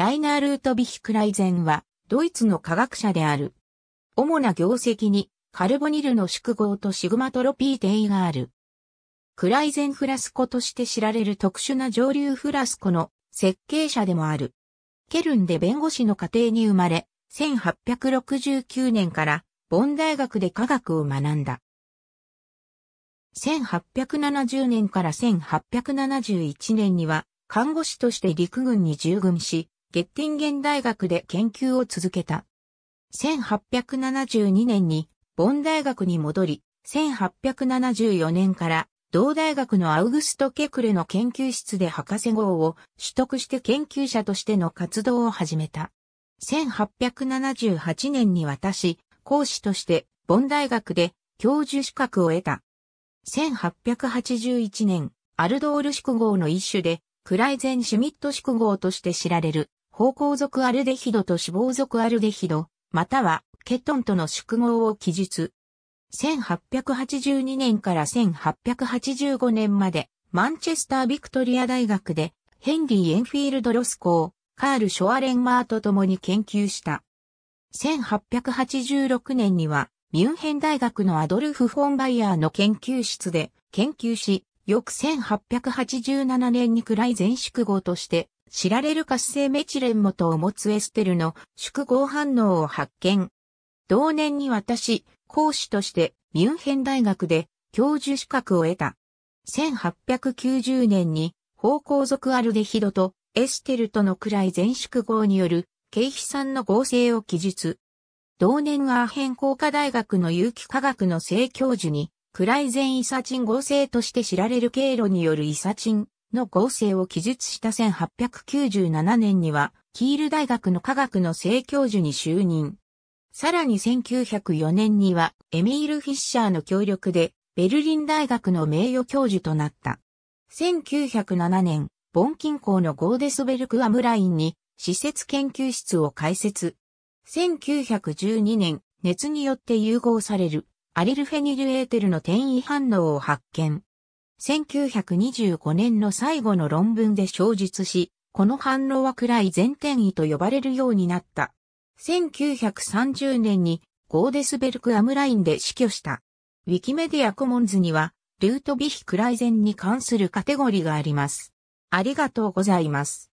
ライナー・ルートビヒ・クライゼンは、ドイツの科学者である。主な業績に、カルボニルの宿号とシグマトロピー定がある。クライゼンフラスコとして知られる特殊な上流フラスコの設計者でもある。ケルンで弁護士の家庭に生まれ、1869年からボン大学で科学を学んだ。1870年から1871年には看護師として陸軍に従軍し、ゲッティンゲン大学で研究を続けた。1872年にボン大学に戻り、1874年から同大学のアウグスト・ケクレの研究室で博士号を取得して研究者としての活動を始めた。1878年に渡し、講師としてボン大学で教授資格を得た。1881年、アルドール宿号の一種で、クライゼン・シュミット宿号として知られる芳香族アルデヒドと脂肪族アルデヒド、またはケトンとの縮合を記述。1882年から1885年まで、マンチェスター・ビクトリア大学で、ヘンリー・エンフィールド・ロスコー、カール・ショアレンマーと共に研究した。1886年には、ミュンヘン大学のアドルフ・フォンバイヤーの研究室で研究し、翌1887年に暗い全宿号として、知られる活性メチレン元を持つエステルの宿号反応を発見。同年に私、講師としてミュンヘン大学で教授資格を得た。1890年に方向族アルデヒドとエステルとの暗い全宿号による経費産の合成を記述。同年アーヘン工科大学の有機化学の正教授にクライゼンイサチン合成として知られる経路によるイサチンの合成を記述した1897年には、キール大学の科学の正教授に就任。さらに1904年には、エミール・フィッシャーの協力で、ベルリン大学の名誉教授となった。1907年、ボン近郊のゴーデスベルクアムラインに、施設研究室を開設。1912年、熱によって融合されるアリルフェニルエーテルの転移反応を発見。1925年の最後の論文で詳述し、この反応は暗い全転移と呼ばれるようになった。1930年にゴーデスベルク・アムラインで死去した。ウィキメディアコモンズには、ルートビヒ・クライゼンに関するカテゴリーがあります。ありがとうございます。